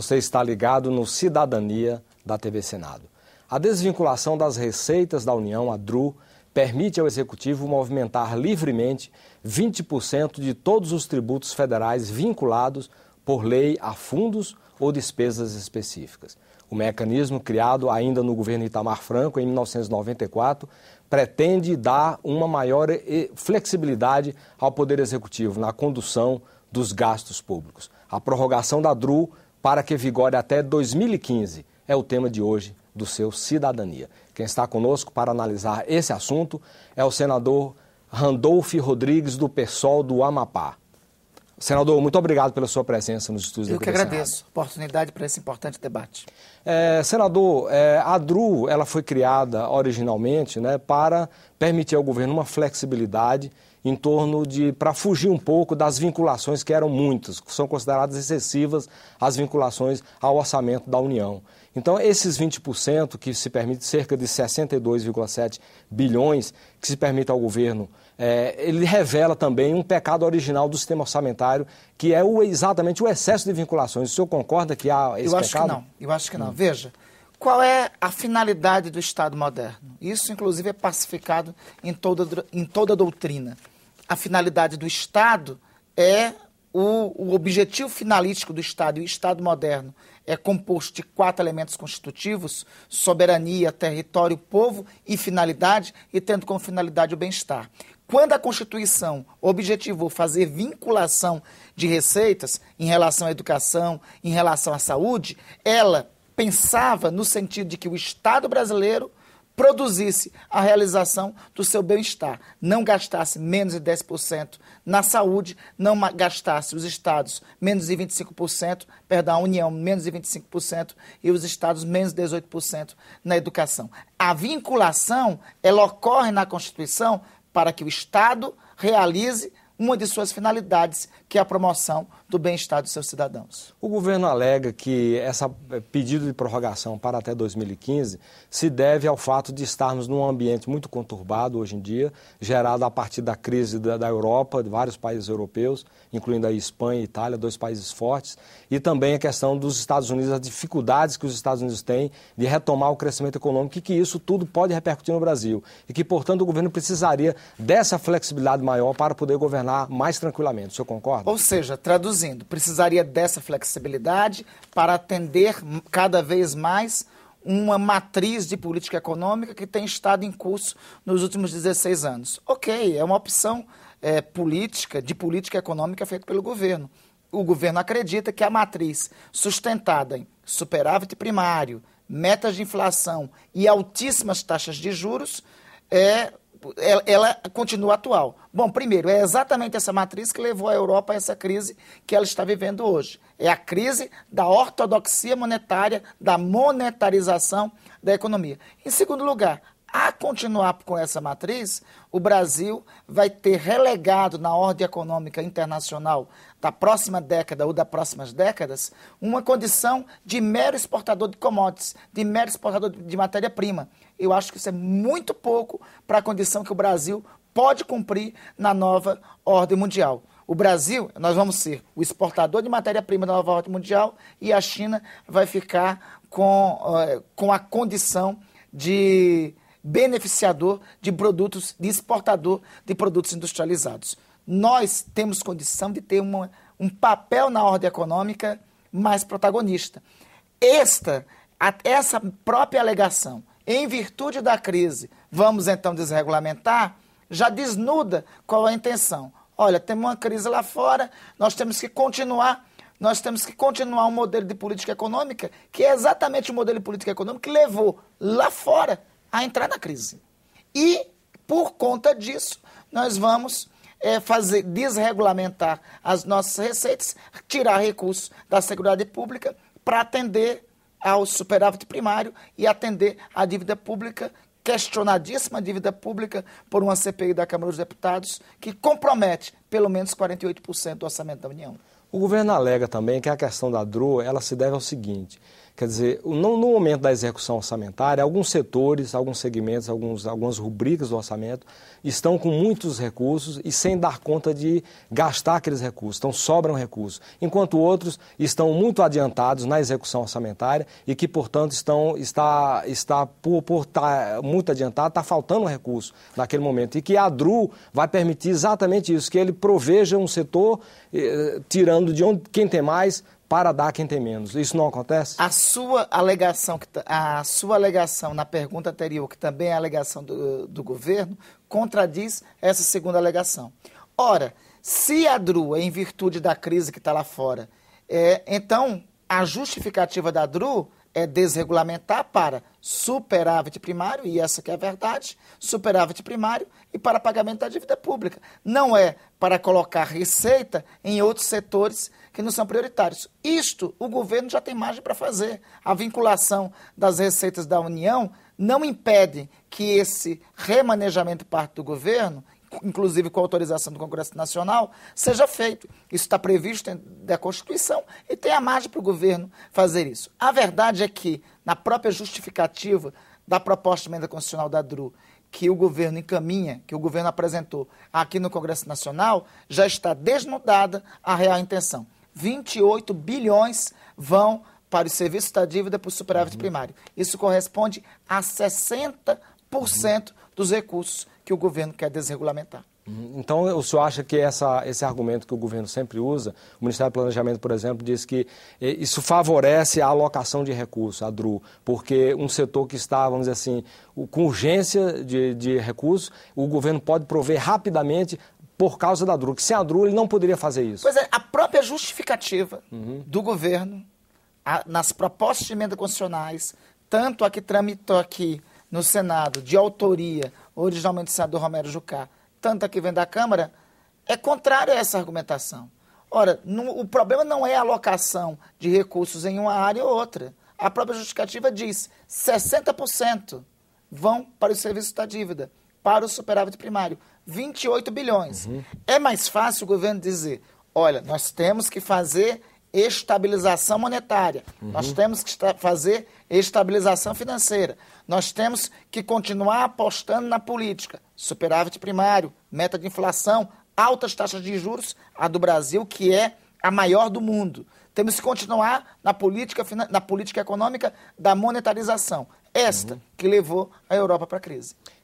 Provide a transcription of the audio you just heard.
Você está ligado no Cidadania da TV Senado. A desvinculação das receitas da União, a DRU, permite ao Executivo movimentar livremente 20% de todos os tributos federais vinculados por lei a fundos ou despesas específicas. O mecanismo, criado ainda no governo Itamar Franco em 1994, pretende dar uma maior flexibilidade ao Poder Executivo na condução dos gastos públicos. A prorrogação da DRU para que vigore até 2015. É o tema de hoje do seu Cidadania. Quem está conosco para analisar esse assunto é o senador Randolfo Rodrigues, do PSOL do Amapá. Senador, muito obrigado pela sua presença nos estudos Eu da Eu que agradeço a oportunidade para esse importante debate. É, senador, é, a DRU ela foi criada originalmente né, para permitir ao governo uma flexibilidade em torno de para fugir um pouco das vinculações que eram muitas, que são consideradas excessivas as vinculações ao orçamento da União. Então, esses 20% que se permite, cerca de 62,7 bilhões que se permite ao governo, é, ele revela também um pecado original do sistema orçamentário, que é o, exatamente o excesso de vinculações. O senhor concorda que há esse Eu acho pecado? que não. Eu acho que não. Hum. Veja, qual é a finalidade do Estado moderno? Isso, inclusive, é pacificado em toda, em toda a doutrina. A finalidade do Estado é o, o objetivo finalístico do Estado. E o Estado moderno é composto de quatro elementos constitutivos: soberania, território, povo e finalidade, e tendo como finalidade o bem-estar. Quando a Constituição objetivou fazer vinculação de receitas em relação à educação, em relação à saúde, ela pensava no sentido de que o Estado brasileiro produzisse a realização do seu bem-estar, não gastasse menos de 10% na saúde, não gastasse os estados menos de 25%, perdão, a União menos de 25% e os estados menos de 18% na educação. A vinculação ela ocorre na Constituição para que o Estado realize uma de suas finalidades, que é a promoção do bem-estar dos seus cidadãos. O governo alega que esse eh, pedido de prorrogação para até 2015 se deve ao fato de estarmos num ambiente muito conturbado hoje em dia, gerado a partir da crise da, da Europa, de vários países europeus, incluindo a Espanha e Itália, dois países fortes, e também a questão dos Estados Unidos, as dificuldades que os Estados Unidos têm de retomar o crescimento econômico e que isso tudo pode repercutir no Brasil. E que, portanto, o governo precisaria dessa flexibilidade maior para poder governar mais tranquilamente. O senhor concorda? Ou seja, traduzindo, precisaria dessa flexibilidade para atender cada vez mais uma matriz de política econômica que tem estado em curso nos últimos 16 anos. Ok, é uma opção é, política, de política econômica feita pelo governo. O governo acredita que a matriz sustentada em superávit primário, metas de inflação e altíssimas taxas de juros é ela, ela, continua atual. Bom, primeiro, é exatamente essa matriz que levou a Europa a essa crise que ela está vivendo hoje. É a crise da ortodoxia monetária, da monetarização da economia. Em segundo lugar, a continuar com essa matriz, o Brasil vai ter relegado na ordem econômica internacional da próxima década ou das próximas décadas uma condição de mero exportador de commodities, de mero exportador de matéria-prima. Eu acho que isso é muito pouco para a condição que o Brasil pode cumprir na nova ordem mundial. O Brasil, nós vamos ser o exportador de matéria-prima da nova ordem mundial e a China vai ficar com, eh, com a condição de beneficiador de produtos, de exportador de produtos industrializados. Nós temos condição de ter uma, um papel na ordem econômica mais protagonista. Esta, a, essa própria alegação, em virtude da crise, vamos então desregulamentar, já desnuda qual a intenção. Olha, temos uma crise lá fora, nós temos que continuar nós temos que continuar um modelo de política econômica que é exatamente o modelo de política econômica que levou lá fora a entrar na crise. E, por conta disso, nós vamos é, fazer desregulamentar as nossas receitas, tirar recursos da Seguridade Pública para atender ao superávit primário e atender à dívida pública, questionadíssima dívida pública por uma CPI da Câmara dos Deputados, que compromete pelo menos 48% do orçamento da União. O governo alega também que a questão da DRU ela se deve ao seguinte: Quer dizer, no, no momento da execução orçamentária, alguns setores, alguns segmentos, alguns, algumas rubricas do orçamento estão com muitos recursos e sem dar conta de gastar aqueles recursos, então sobram recursos, enquanto outros estão muito adiantados na execução orçamentária e que, portanto, estão, está, está por, por estar tá muito adiantado, está faltando recurso naquele momento. E que a DRU vai permitir exatamente isso, que ele proveja um setor, eh, tirando de onde quem tem mais para dar quem tem menos. Isso não acontece? A sua alegação, a sua alegação na pergunta anterior, que também é a alegação do, do governo, contradiz essa segunda alegação. Ora, se a DRU, em virtude da crise que está lá fora, é, então a justificativa da DRU é desregulamentar para superávit primário, e essa que é a verdade, superávit primário e para pagamento da dívida pública. Não é para colocar receita em outros setores que não são prioritários. Isto o governo já tem margem para fazer. A vinculação das receitas da União não impede que esse remanejamento parte do governo inclusive com autorização do Congresso Nacional, seja feito. Isso está previsto da Constituição e tem a margem para o governo fazer isso. A verdade é que, na própria justificativa da proposta de emenda constitucional da DRU, que o governo encaminha, que o governo apresentou aqui no Congresso Nacional, já está desnudada a real intenção. 28 bilhões vão para o serviço da dívida para o superávit uhum. primário. Isso corresponde a 60% dos recursos que o governo quer desregulamentar. Uhum. Então, o senhor acha que essa, esse argumento que o governo sempre usa, o Ministério do Planejamento, por exemplo, diz que eh, isso favorece a alocação de recursos, a DRU, porque um setor que está, vamos dizer assim, com urgência de, de recursos, o governo pode prover rapidamente por causa da DRU, que sem a DRU ele não poderia fazer isso. Pois é, a própria justificativa uhum. do governo, a, nas propostas de emenda constitucionais, tanto a que tramitou aqui no Senado, de autoria originalmente senador Romero Jucá, tanto que vem da Câmara, é contrária a essa argumentação. Ora, o problema não é a alocação de recursos em uma área ou outra. A própria justificativa diz 60% vão para o serviço da dívida, para o superávit primário, 28 bilhões. Uhum. É mais fácil o governo dizer, olha, nós temos que fazer estabilização monetária, uhum. nós temos que fazer estabilização financeira, nós temos que continuar apostando na política, superávit primário, meta de inflação, altas taxas de juros, a do Brasil, que é a maior do mundo. Temos que continuar na política, na política econômica da monetarização, esta uhum. que levou a Europa para a crise.